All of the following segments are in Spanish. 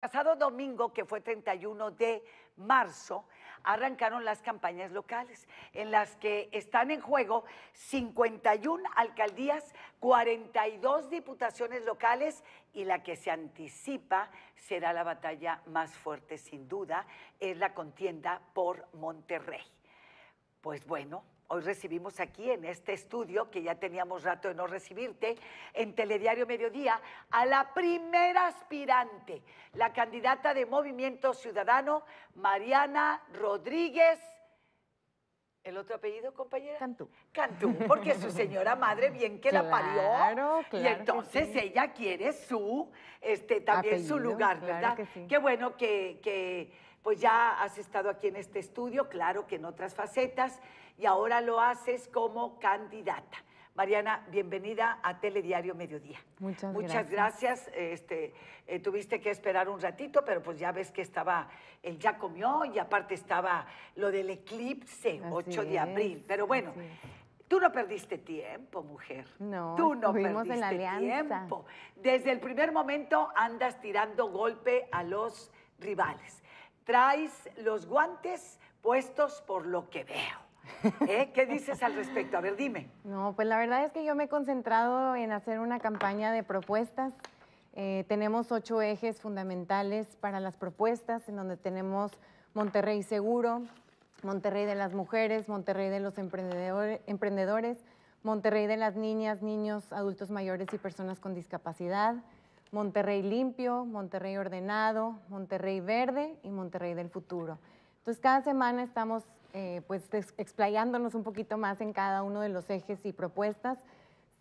Pasado domingo, que fue 31 de marzo, arrancaron las campañas locales, en las que están en juego 51 alcaldías, 42 diputaciones locales y la que se anticipa será la batalla más fuerte, sin duda, es la contienda por Monterrey. Pues bueno, Hoy recibimos aquí en este estudio, que ya teníamos rato de no recibirte, en Telediario Mediodía, a la primera aspirante, la candidata de Movimiento Ciudadano, Mariana Rodríguez. ¿El otro apellido, compañera? Cantú. Cantú, porque su señora madre bien que la parió. Claro, y entonces ella quiere su, este, también su lugar, ¿verdad? Qué bueno que, que, pues ya has estado aquí en este estudio, claro que en otras facetas, y ahora lo haces como candidata. Mariana, bienvenida a Telediario Mediodía. Muchas, Muchas gracias. Este, eh, tuviste que esperar un ratito, pero pues ya ves que estaba, el ya comió y aparte estaba lo del eclipse, 8 de abril. Pero bueno. Tú no perdiste tiempo, mujer. No, tú no perdiste tiempo. Desde el primer momento andas tirando golpe a los rivales. Traes los guantes puestos por lo que veo. ¿Eh? ¿Qué dices al respecto? A ver, dime. No, pues la verdad es que yo me he concentrado en hacer una campaña de propuestas. Eh, tenemos ocho ejes fundamentales para las propuestas, en donde tenemos Monterrey Seguro, Monterrey de las Mujeres, Monterrey de los Emprendedores, Monterrey de las Niñas, Niños, Adultos Mayores y Personas con Discapacidad, Monterrey Limpio, Monterrey Ordenado, Monterrey Verde y Monterrey del Futuro. Entonces, cada semana estamos eh, pues explayándonos un poquito más en cada uno de los ejes y propuestas.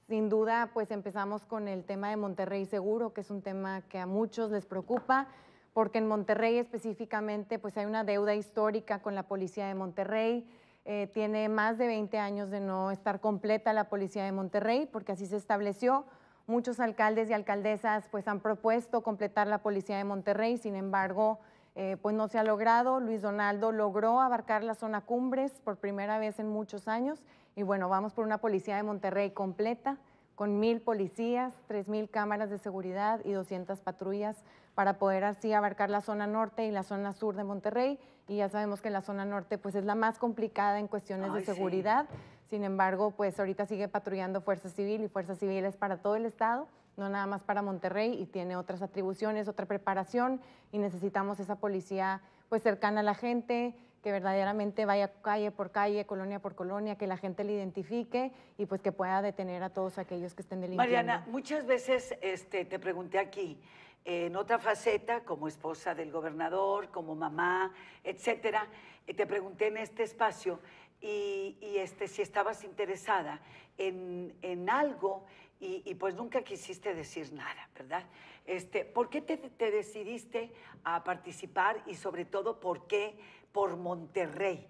Sin duda, pues empezamos con el tema de Monterrey Seguro, que es un tema que a muchos les preocupa, porque en Monterrey específicamente pues hay una deuda histórica con la Policía de Monterrey. Eh, tiene más de 20 años de no estar completa la Policía de Monterrey, porque así se estableció. Muchos alcaldes y alcaldesas pues han propuesto completar la Policía de Monterrey, sin embargo, eh, pues no se ha logrado. Luis Donaldo logró abarcar la zona cumbres por primera vez en muchos años y bueno, vamos por una policía de Monterrey completa con mil policías, tres mil cámaras de seguridad y 200 patrullas para poder así abarcar la zona norte y la zona sur de Monterrey. Y ya sabemos que la zona norte pues es la más complicada en cuestiones de seguridad. Sin embargo, pues ahorita sigue patrullando Fuerza Civil y Fuerzas Civiles para todo el estado no nada más para Monterrey y tiene otras atribuciones, otra preparación y necesitamos esa policía pues cercana a la gente, que verdaderamente vaya calle por calle, colonia por colonia, que la gente le identifique y pues que pueda detener a todos aquellos que estén delincuentes. Mariana, muchas veces este, te pregunté aquí, en otra faceta, como esposa del gobernador, como mamá, etcétera, eh, te pregunté en este espacio y, este, si estabas interesada en, en algo y, pues nunca quisiste decir nada, ¿verdad? Este, ¿Por qué te, decidiste a participar y sobre todo por qué por Monterrey?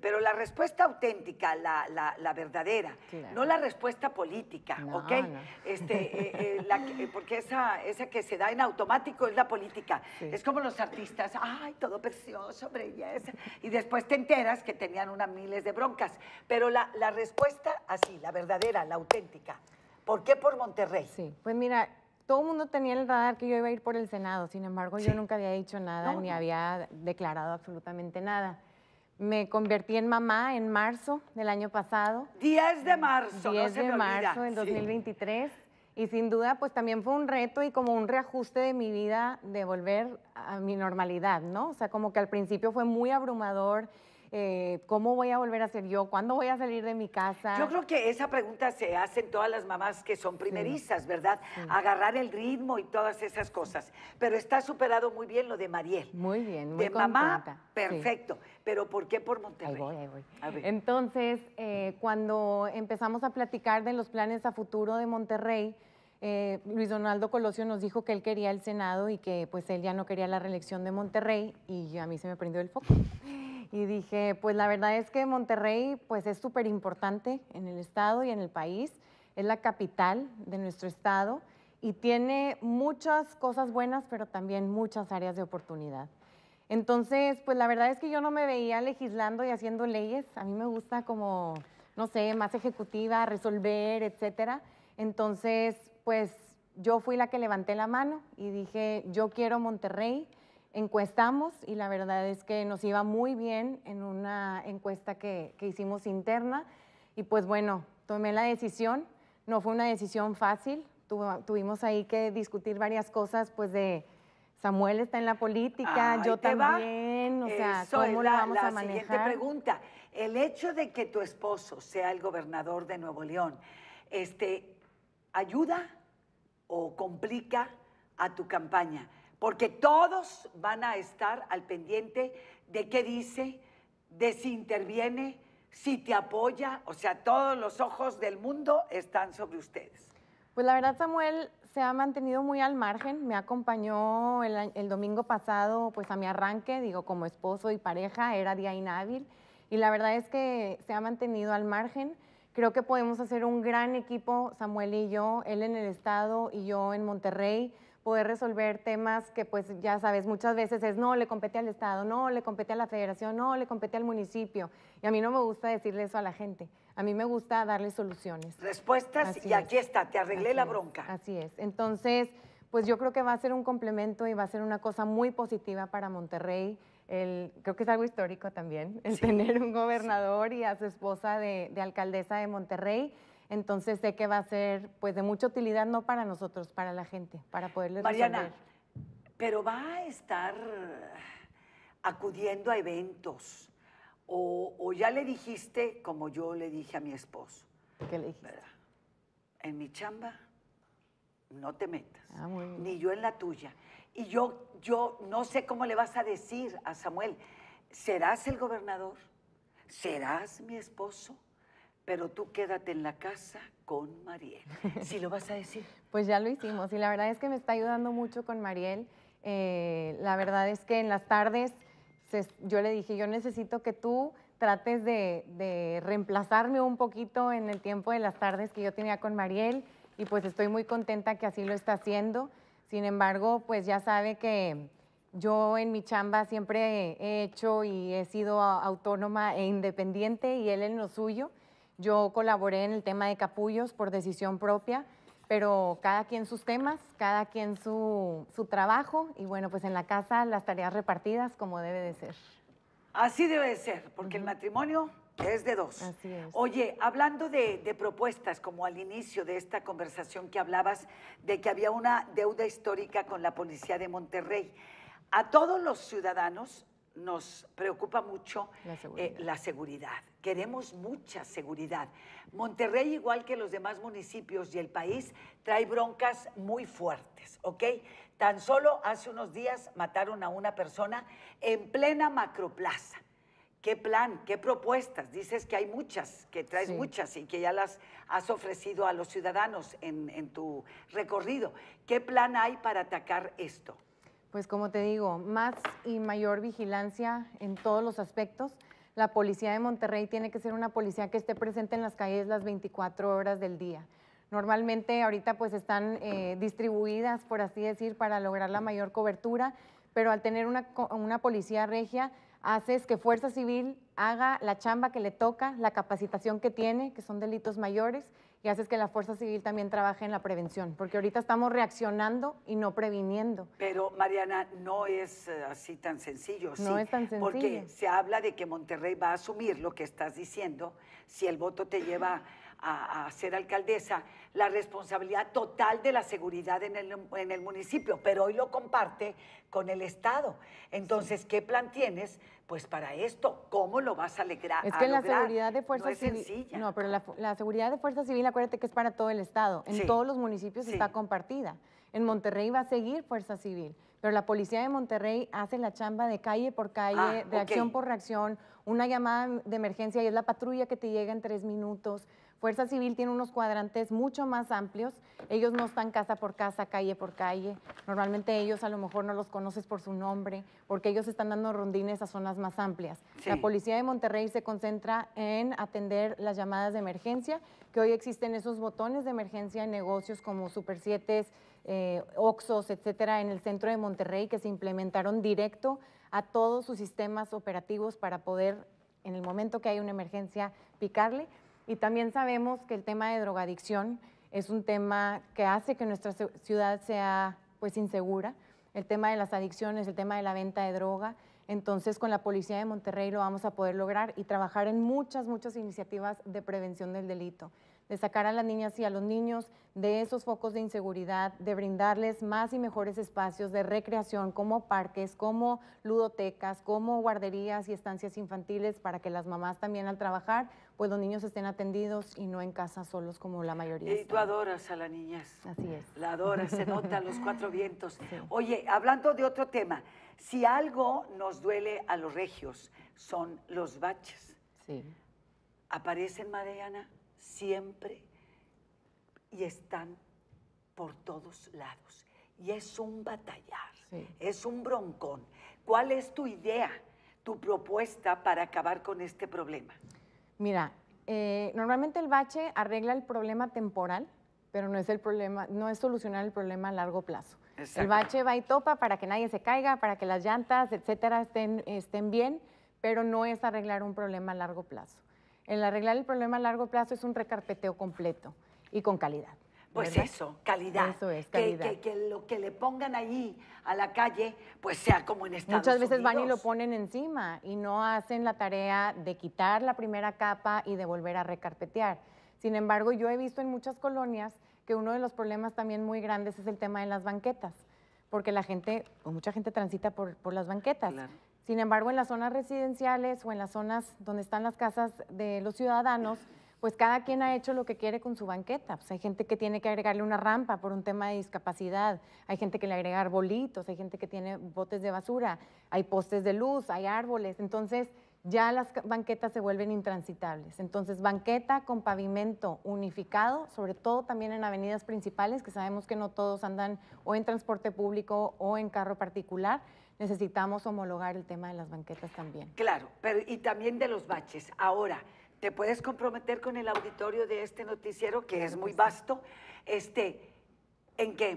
Pero la respuesta auténtica, la, la, verdadera, no la respuesta política, ¿ok? Este, eh, eh, porque esa, esa que se da en automático es la política. Es como los artistas, ay, todo precioso, belleza. Y después te enteras que tenían unas miles de broncas. Pero la, la respuesta así, la verdadera, la auténtica, ¿Por qué por Monterrey? Sí, pues mira, todo el mundo tenía el radar que yo iba a ir por el Senado, sin embargo yo nunca había dicho nada ni había declarado absolutamente nada. Me convertí en mamá en marzo del año pasado. 10 de marzo. 10 de marzo en 2023. Y sin duda, pues también fue un reto y como un reajuste de mi vida de volver a mi normalidad, ¿no? O sea, como que al principio fue muy abrumador eh, ¿cómo voy a volver a ser yo? ¿Cuándo voy a salir de mi casa? Yo creo que esa pregunta se hacen todas las mamás que son primerizas, ¿verdad? Agarrar el ritmo y todas esas cosas. Pero está superado muy bien lo de Mariel. Muy bien, De mamá, perfecto. Pero ¿por qué por Monterrey? Ahí voy, Entonces, eh, cuando empezamos a platicar de los planes a futuro de Monterrey, eh, Luis Donaldo Colosio nos dijo que él quería el Senado y que pues él ya no quería la reelección de Monterrey y a mí se me prendió el foco y dije, pues la verdad es que Monterrey pues es súper importante en el estado y en el país, es la capital de nuestro estado y tiene muchas cosas buenas, pero también muchas áreas de oportunidad. Entonces, pues la verdad es que yo no me veía legislando y haciendo leyes, a mí me gusta como, no sé, más ejecutiva, resolver, etcétera. Entonces, pues yo fui la que levanté la mano y dije, yo quiero Monterrey encuestamos y la verdad es que nos iba muy bien en una encuesta que, que hicimos interna y pues bueno, tomé la decisión, no fue una decisión fácil, tuvimos ahí que discutir varias cosas pues de... Samuel está en la política, yo también, o sea, ¿cómo la, vamos a manejar? La Siguiente pregunta. El hecho de que tu esposo sea el gobernador de Nuevo León, este, ¿ayuda o complica a tu campaña? porque todos van a estar al pendiente de qué dice, de si interviene, si te apoya, o sea, todos los ojos del mundo están sobre ustedes. Pues la verdad, Samuel se ha mantenido muy al margen, me acompañó el, domingo pasado pues a mi arranque, digo, como esposo y pareja, era día inhábil, y la verdad es que se ha mantenido al margen. Creo que podemos hacer un gran equipo, Samuel y yo, él en el estado y yo en Monterrey poder resolver temas que pues ya sabes, muchas veces es no, le compete al Estado, no, le compete a la federación, no, le compete al municipio. Y a mí no me gusta decirle eso a la gente, a mí me gusta darle soluciones. Respuestas y aquí está, te arreglé la bronca. Así es. Entonces, pues yo creo que va a ser un complemento y va a ser una cosa muy positiva para Monterrey. creo que es algo histórico también, el tener un gobernador y a su esposa de alcaldesa de Monterrey. Entonces sé que va a ser pues de mucha utilidad no para nosotros, para la gente, para poderles Mariana, pero va a estar acudiendo a eventos o, ya le dijiste como yo le dije a mi esposo. ¿Qué le dijiste? En mi chamba no te metas, ah, ni yo en la tuya. Y yo, yo no sé cómo le vas a decir a Samuel, ¿serás el gobernador? ¿Serás mi esposo? Pero tú quédate en la casa con Mariel. Si lo vas a decir. Pues ya lo hicimos y la verdad es que me está ayudando mucho con Mariel. Eh, la verdad es que en las tardes yo le dije, yo necesito que tú trates de, de, reemplazarme un poquito en el tiempo de las tardes que yo tenía con Mariel y pues estoy muy contenta que así lo está haciendo. Sin embargo, pues ya sabe que yo en mi chamba siempre he hecho y he sido autónoma e independiente y él en lo suyo. Yo colaboré en el tema de capullos por decisión propia, pero cada quien sus temas, cada quien su, trabajo y bueno, pues en la casa las tareas repartidas como debe de ser. Así debe de ser, porque el matrimonio es de dos. Así es. Oye, hablando de, de, propuestas, como al inicio de esta conversación que hablabas de que había una deuda histórica con la policía de Monterrey, a todos los ciudadanos nos preocupa mucho eh, la seguridad. Queremos mucha seguridad. Monterrey, igual que los demás municipios y el país, trae broncas muy fuertes, ¿ok? Tan solo hace unos días mataron a una persona en plena macroplaza. ¿Qué plan? ¿Qué propuestas? Dices que hay muchas, que traes muchas y que ya las has ofrecido a los ciudadanos en tu recorrido. ¿Qué plan hay para atacar esto? Pues como te digo, más y mayor vigilancia en todos los aspectos. La policía de Monterrey tiene que ser una policía que esté presente en las calles las 24 horas del día. Normalmente ahorita pues están eh, distribuidas, por así decir, para lograr la mayor cobertura, pero al tener una, una policía regia, haces que Fuerza Civil haga la chamba que le toca, la capacitación que tiene, que son delitos mayores, y haces que la fuerza civil también trabaje en la prevención, porque ahorita estamos reaccionando y no previniendo. Pero Mariana, no es eh, así tan sencillo. No es tan sencillo. Porque se habla de que Monterrey va a asumir lo que estás diciendo si el voto te lleva a, ser alcaldesa, la responsabilidad total de la seguridad en el, municipio, pero hoy lo comparte con el Estado. Entonces, ¿qué plan tienes? Pues para esto, ¿cómo lo vas a alegrar? Es que la seguridad de Fuerza Civil. No, pero la, seguridad de Fuerza Civil, acuérdate que es para todo el Estado. En todos los municipios está compartida. En Monterrey va a seguir Fuerza Civil, pero la policía de Monterrey hace la chamba de calle por calle, ah, de acción por reacción, una llamada de emergencia y es la patrulla que te llega en tres minutos. Fuerza Civil tiene unos cuadrantes mucho más amplios. Ellos no están casa por casa, calle por calle. Normalmente ellos a lo mejor no los conoces por su nombre, porque ellos están dando rondines a zonas más amplias. La policía de Monterrey se concentra en atender las llamadas de emergencia, que hoy existen esos botones de emergencia en negocios como Super 7, eh, Oxos, etcétera, en el centro de Monterrey, que se implementaron directo a todos sus sistemas operativos para poder en el momento que hay una emergencia, picarle. Y también sabemos que el tema de drogadicción es un tema que hace que nuestra ciudad sea pues, insegura, el tema de las adicciones, el tema de la venta de droga. Entonces, con la Policía de Monterrey lo vamos a poder lograr y trabajar en muchas, muchas iniciativas de prevención del delito de sacar a las niñas y a los niños de esos focos de inseguridad, de brindarles más y mejores espacios de recreación como parques, como ludotecas, como guarderías y estancias infantiles para que las mamás también al trabajar, pues los niños estén atendidos y no en casa solos como la mayoría. Y tú adoras a las niñas. Así es. La adoras, se nota los cuatro vientos. Oye, hablando de otro tema, si algo nos duele a los regios son los baches. Sí. ¿Aparecen, Mariana? siempre y están por todos lados. Y es un batallar, es un broncón. ¿Cuál es tu idea, tu propuesta para acabar con este problema? Mira, eh, normalmente el bache arregla el problema temporal, pero no es el problema, no es solucionar el problema a largo plazo. El bache va y topa para que nadie se caiga, para que las llantas, etcétera, estén bien, pero no es arreglar un problema a largo plazo el arreglar el problema a largo plazo es un recarpeteo completo y con calidad. Pues eso, calidad. Eso es, calidad. Que, lo que le pongan ahí a la calle, pues sea como en Estados Muchas veces van y lo ponen encima y no hacen la tarea de quitar la primera capa y de volver a recarpetear. Sin embargo, yo he visto en muchas colonias que uno de los problemas también muy grandes es el tema de las banquetas, porque la gente, o mucha gente transita por, por las banquetas. Claro. Sin embargo, en las zonas residenciales o en las zonas donde están las casas de los ciudadanos, pues cada quien ha hecho lo que quiere con su banqueta. Pues hay gente que tiene que agregarle una rampa por un tema de discapacidad, hay gente que le agrega arbolitos, hay gente que tiene botes de basura, hay postes de luz, hay árboles. Entonces ya las banquetas se vuelven intransitables. Entonces banqueta con pavimento unificado, sobre todo también en avenidas principales, que sabemos que no todos andan o en transporte público o en carro particular necesitamos homologar el tema de las banquetas también. Claro, pero y también de los baches. Ahora, te puedes comprometer con el auditorio de este noticiero, que es muy vasto, este, en que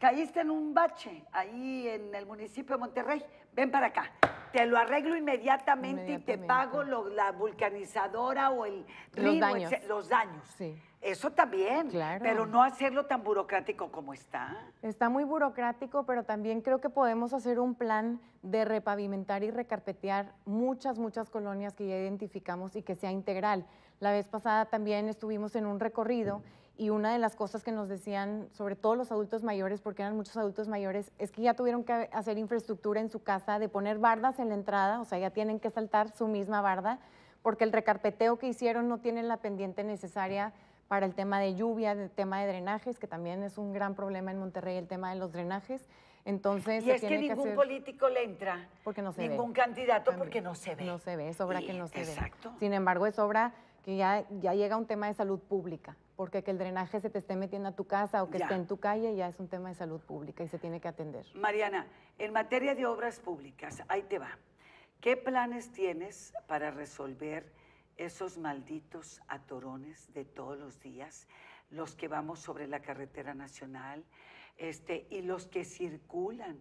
caíste en un bache ahí en el municipio de Monterrey. Ven para acá te lo arreglo inmediatamente, y te pago la vulcanizadora o el río, los daños. Sí. Eso también, pero no hacerlo tan burocrático como está. Está muy burocrático, pero también creo que podemos hacer un plan de repavimentar y recarpetear muchas, muchas colonias que ya identificamos y que sea integral. La vez pasada también estuvimos en un recorrido y una de las cosas que nos decían, sobre todo los adultos mayores, porque eran muchos adultos mayores, es que ya tuvieron que hacer infraestructura en su casa de poner bardas en la entrada, o sea, ya tienen que saltar su misma barda, porque el recarpeteo que hicieron no tiene la pendiente necesaria para el tema de lluvia, el tema de drenajes, que también es un gran problema en Monterrey, el tema de los drenajes. Entonces, y se es que ningún político le entra. Porque ningún candidato porque no se ve. No se ve, es obra que no se ve. Exacto. Sin embargo, es obra que ya, ya llega un tema de salud pública porque que el drenaje se te esté metiendo a tu casa o que esté en tu calle ya es un tema de salud pública y se tiene que atender. Mariana, en materia de obras públicas, ahí te va. ¿Qué planes tienes para resolver esos malditos atorones de todos los días, los que vamos sobre la carretera nacional, este, y los que circulan.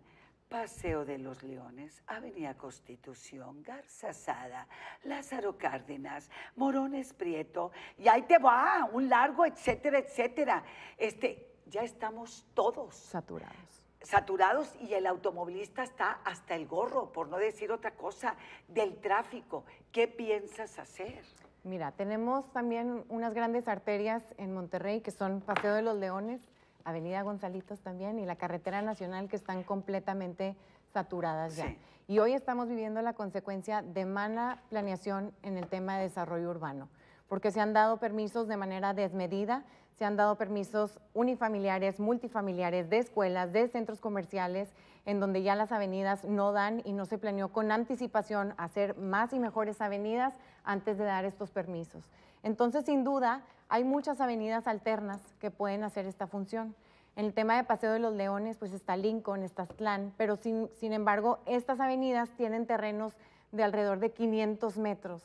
Paseo de los Leones, Avenida Constitución, Garza Sada, Lázaro Cárdenas, Morones Prieto, y ahí te va, un largo, etcétera, etcétera. Este, ya estamos todos. Saturados. Saturados y el automovilista está hasta el gorro, por no decir otra cosa, del tráfico. ¿Qué piensas hacer? Mira, tenemos también unas grandes arterias en Monterrey que son Paseo de los Leones, Avenida Gonzalitos también y la carretera nacional que están completamente saturadas ya. Y hoy estamos viviendo la consecuencia de mala planeación en el tema de desarrollo urbano, porque se han dado permisos de manera desmedida, se han dado permisos unifamiliares, multifamiliares, de escuelas, de centros comerciales, en donde ya las avenidas no dan y no se planeó con anticipación hacer más y mejores avenidas antes de dar estos permisos. Entonces, sin duda, hay muchas avenidas alternas que pueden hacer esta función. En el tema de Paseo de los Leones, pues está Lincoln, está Aztlán, pero sin, embargo, estas avenidas tienen terrenos de alrededor de 500 metros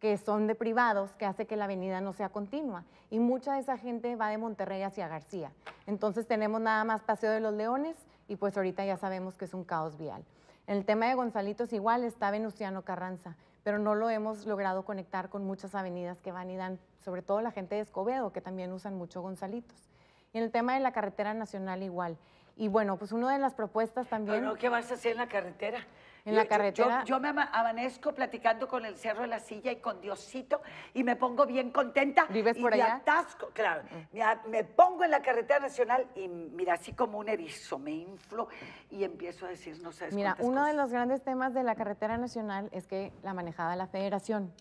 que son de privados, que hace que la avenida no sea continua. Y mucha de esa gente va de Monterrey hacia García. Entonces tenemos nada más Paseo de los Leones y pues ahorita ya sabemos que es un caos vial. En el tema de Gonzalitos igual está Venustiano Carranza pero no lo hemos logrado conectar con muchas avenidas que van y dan, sobre todo la gente de Escobedo, que también usan mucho Gonzalitos. Y en el tema de la carretera nacional igual. Y bueno, pues una de las propuestas también... ¿qué vas a hacer en la carretera? En la carretera. Yo, me amanezco platicando con el cerro de la silla y con Diosito y me pongo bien contenta. ¿Vives por allá? Me atasco, claro. Mm. Me, pongo en la carretera nacional y mira, así como un erizo, me inflo y empiezo a decir, no sé. Mira, uno de los grandes temas de la carretera nacional es que la manejaba la federación.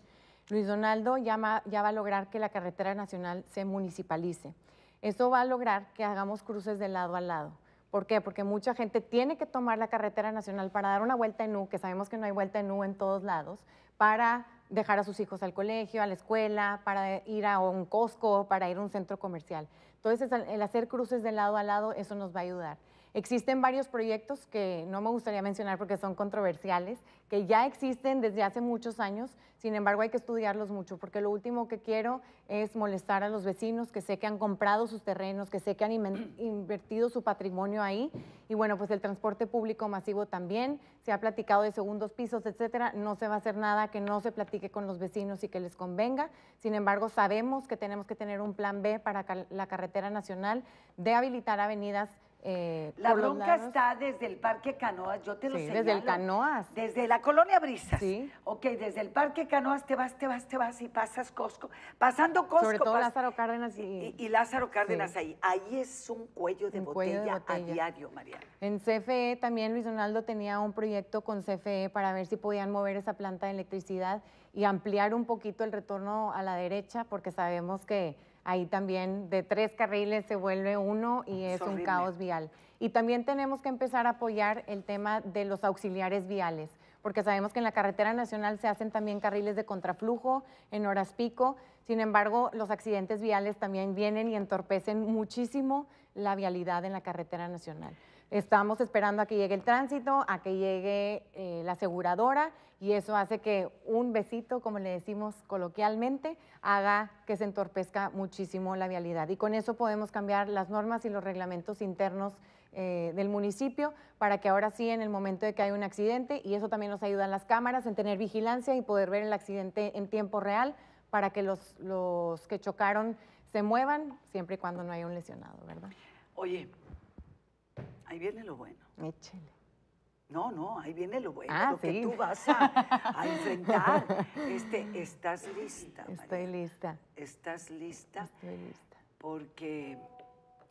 Luis Donaldo ya, ya va a lograr que la carretera nacional se municipalice. Eso va a lograr que hagamos cruces de lado a lado. ¿Por qué? Porque mucha gente tiene que tomar la carretera nacional para dar una vuelta en U, que sabemos que no hay vuelta en U en todos lados, para dejar a sus hijos al colegio, a la escuela, para ir a un Costco, para ir a un centro comercial. Entonces, el hacer cruces de lado a lado, eso nos va a ayudar. Existen varios proyectos que no me gustaría mencionar porque son controversiales, que ya existen desde hace muchos años, sin embargo hay que estudiarlos mucho porque lo último que quiero es molestar a los vecinos que sé que han comprado sus terrenos, que sé que han invertido su patrimonio ahí y bueno, pues el transporte público masivo también, se ha platicado de segundos pisos, etcétera, no se va a hacer nada que no se platique con los vecinos y que les convenga. Sin embargo, sabemos que tenemos que tener un plan B para la carretera nacional de habilitar avenidas eh, la bronca está desde el Parque Canoas, yo te lo sí, desde el Canoas. Desde la Colonia Brisas. Sí. Ok, desde el Parque Canoas te vas, te vas, te vas y pasas Costco. Pasando Costco. Sobre todo Lázaro Cárdenas y... y, Lázaro Cárdenas ahí. Ahí es un cuello de, botella, a diario, Mariana. En CFE también Luis Donaldo tenía un proyecto con CFE para ver si podían mover esa planta de electricidad y ampliar un poquito el retorno a la derecha, porque sabemos que ahí también de tres carriles se vuelve uno y ah, es, un caos vial. Y también tenemos que empezar a apoyar el tema de los auxiliares viales, porque sabemos que en la carretera nacional se hacen también carriles de contraflujo en horas pico, sin embargo los accidentes viales también vienen y entorpecen muchísimo la vialidad en la carretera nacional. Estamos esperando a que llegue el tránsito, a que llegue eh, la aseguradora y eso hace que un besito, como le decimos coloquialmente, haga que se entorpezca muchísimo la vialidad. Y con eso podemos cambiar las normas y los reglamentos internos eh, del municipio para que ahora sí, en el momento de que hay un accidente, y eso también nos ayuda ayudan las cámaras en tener vigilancia y poder ver el accidente en tiempo real para que los, los que chocaron se muevan siempre y cuando no haya un lesionado, ¿verdad? Oye, ahí viene lo bueno. Échele. No, no, ahí viene lo bueno, ah, lo que tú vas a, enfrentar. Este, estás lista. Estoy lista. Estás lista. Estoy lista. Porque,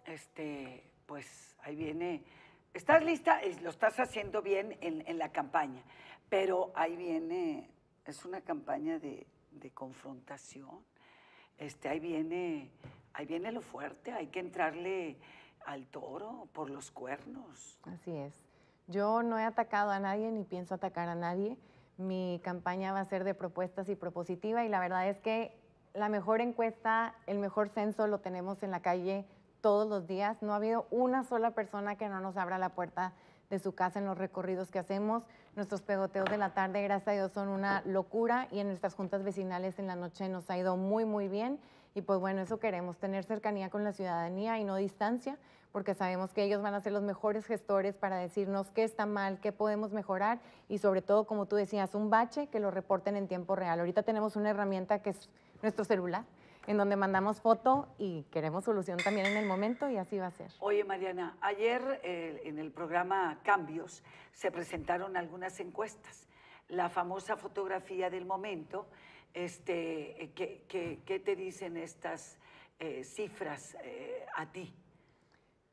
este, pues ahí viene. Estás lista, lo estás haciendo bien en, la campaña, pero ahí viene, es una campaña de, confrontación. Este, ahí viene, ahí viene lo fuerte, hay que entrarle al toro por los cuernos. Así es. Yo no he atacado a nadie ni pienso atacar a nadie. Mi campaña va a ser de propuestas y propositiva y la verdad es que la mejor encuesta, el mejor censo lo tenemos en la calle todos los días. No ha habido una sola persona que no nos abra la puerta de su casa en los recorridos que hacemos. Nuestros pegoteos de la tarde, gracias a Dios, son una locura y en nuestras juntas vecinales en la noche nos ha ido muy, muy bien. Y pues bueno, eso queremos, tener cercanía con la ciudadanía y no distancia, porque sabemos que ellos van a ser los mejores gestores para decirnos qué está mal, qué podemos mejorar y sobre todo, como tú decías, un bache que lo reporten en tiempo real. Ahorita tenemos una herramienta que es nuestro celular, en donde mandamos foto y queremos solución también en el momento y así va a ser. Oye, Mariana, ayer eh, en el programa Cambios se presentaron algunas encuestas. La famosa fotografía del momento este, eh, ¿qué, qué, qué te dicen estas eh, cifras eh, a ti?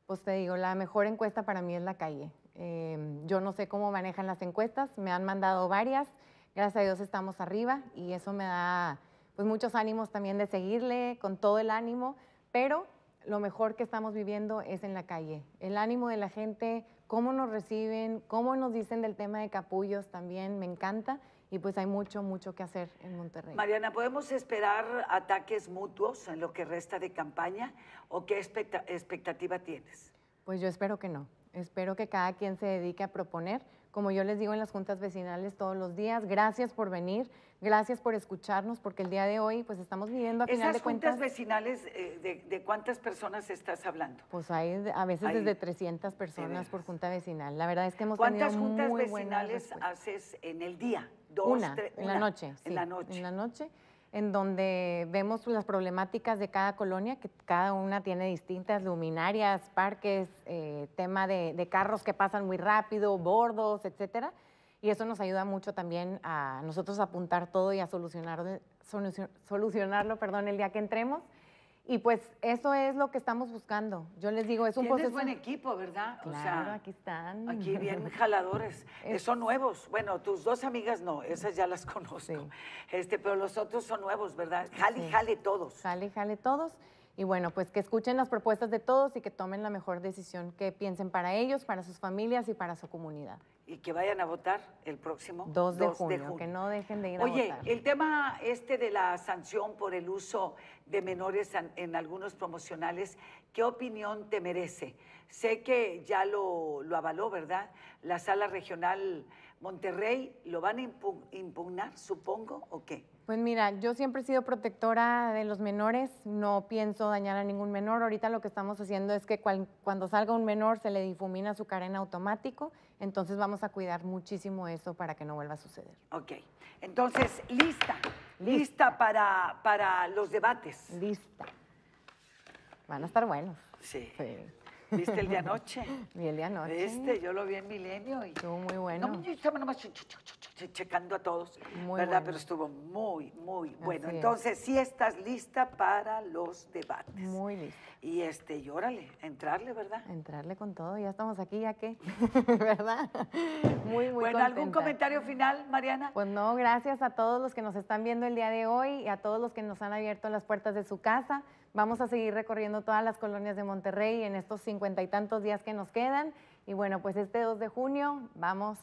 Pues te digo, la mejor encuesta para mí es la calle. Em, yo no sé cómo manejan las encuestas, me han mandado varias, gracias a Dios estamos arriba y eso me da pues muchos ánimos también de seguirle con todo el ánimo, pero lo mejor que estamos viviendo es en la calle. El ánimo de la gente, cómo nos reciben, cómo nos dicen del tema de capullos también, me encanta y pues hay mucho, mucho que hacer en Monterrey. Mariana, ¿podemos esperar ataques mutuos en lo que resta de campaña o qué expectativa tienes? Pues yo espero que no. Espero que cada quien se dedique a proponer. Como yo les digo en las juntas vecinales todos los días, gracias por venir, gracias por escucharnos, porque el día de hoy pues estamos viviendo a final de cuentas... juntas vecinales eh, de, cuántas personas estás hablando? Pues hay a veces de desde 300 personas por junta vecinal. La verdad es que hemos ¿Cuántas juntas vecinales haces en el día? una, en la noche. En la noche. En la noche, en donde vemos las problemáticas de cada colonia, que cada una tiene distintas luminarias, parques, eh, tema de, carros que pasan muy rápido, bordos, etcétera. Y eso nos ayuda mucho también a nosotros a apuntar todo y a solucionar, solucionarlo perdón, el día que entremos. Y pues eso es lo que estamos buscando. Yo les digo, es un proceso. buen equipo, ¿verdad? Claro, aquí están. Aquí bien jaladores. Son nuevos. Bueno, tus dos amigas no, esas ya las conozco. Este, pero los otros son nuevos, ¿verdad? Jale, jale todos. Jale, jale todos. Y bueno, pues que escuchen las propuestas de todos y que tomen la mejor decisión que piensen para ellos, para sus familias y para su comunidad. Y que vayan a votar el próximo 2 de, que no dejen de ir a votar. Oye, el tema este de la sanción por el uso de menores en algunos promocionales. ¿Qué opinión te merece? Sé que ya lo, avaló, ¿verdad? La sala regional Monterrey, ¿lo van a impugnar, supongo, o qué? Pues mira, yo siempre he sido protectora de los menores, no pienso dañar a ningún menor. Ahorita lo que estamos haciendo es que cuando salga un menor se le difumina su cara en automático, entonces vamos a cuidar muchísimo eso para que no vuelva a suceder. Ok, entonces, lista lista para, los debates. Lista. Van a estar buenos. Sí. sí. ¿Viste el de anoche? Y el de anoche. Este, yo lo vi en Milenio. Y... Estuvo muy bueno. No, yo estaba nomás checando a todos, muy ¿verdad? Pero estuvo muy, muy bueno. Entonces, sí estás lista para los debates. Muy lista. Y este, entrarle, ¿verdad? Entrarle con todo, ya estamos aquí, ya qué? ¿verdad? Muy, muy Bueno, ¿algún comentario final, Mariana? Pues no, gracias a todos los que nos están viendo el día de hoy y a todos los que nos han abierto las puertas de su casa. Vamos a seguir recorriendo todas las colonias de Monterrey en estos cincuenta y tantos días que nos quedan. Y bueno, pues este 2 de junio vamos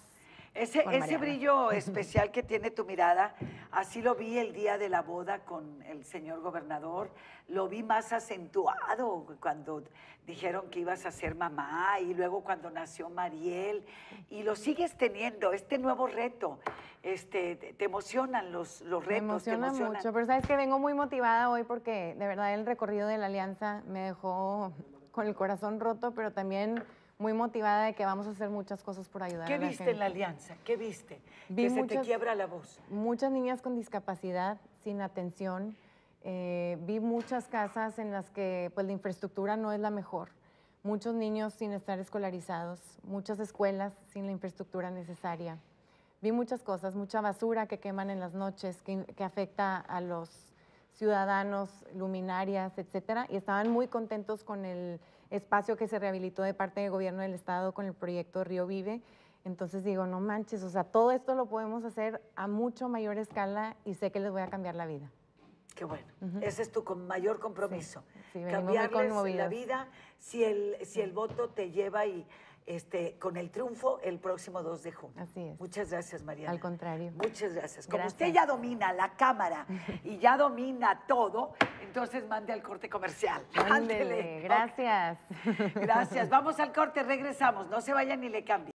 ese, brillo especial que tiene tu mirada, así lo vi el día de la boda con el señor gobernador, lo vi más acentuado cuando dijeron que ibas a ser mamá y luego cuando nació Mariel y lo sigues teniendo, este nuevo reto. Este, te emocionan los, los retos. Me emociona mucho, pero sabes que vengo muy motivada hoy porque de verdad el recorrido de la alianza me dejó con el corazón roto, pero también muy motivada de que vamos a hacer muchas cosas por ayudar. a la gente. ¿Qué viste en la alianza? ¿Qué viste? Vi que muchas, te quiebra la voz. Muchas niñas con discapacidad, sin atención. Eh, vi muchas casas en las que pues, la infraestructura no es la mejor. Muchos niños sin estar escolarizados, muchas escuelas sin la infraestructura necesaria. Vi muchas cosas, mucha basura que queman en las noches, que, que afecta a los ciudadanos, luminarias, etcétera, y estaban muy contentos con el espacio que se rehabilitó de parte del gobierno del estado con el proyecto Río Vive. Entonces digo, no manches, o sea, todo esto lo podemos hacer a mucho mayor escala y sé que les voy a cambiar la vida. Qué bueno. Ese es tu mayor compromiso. Sí, sí, Cambiarles la vida si el, si el voto te lleva y este, con el triunfo el próximo 2 de junio. Así es. Muchas gracias, María, Al contrario. Muchas gracias. Como usted ya domina la cámara y ya domina todo, entonces mande al corte comercial. Ándele, gracias. Gracias. Vamos al corte, regresamos. No se vayan ni le cambien.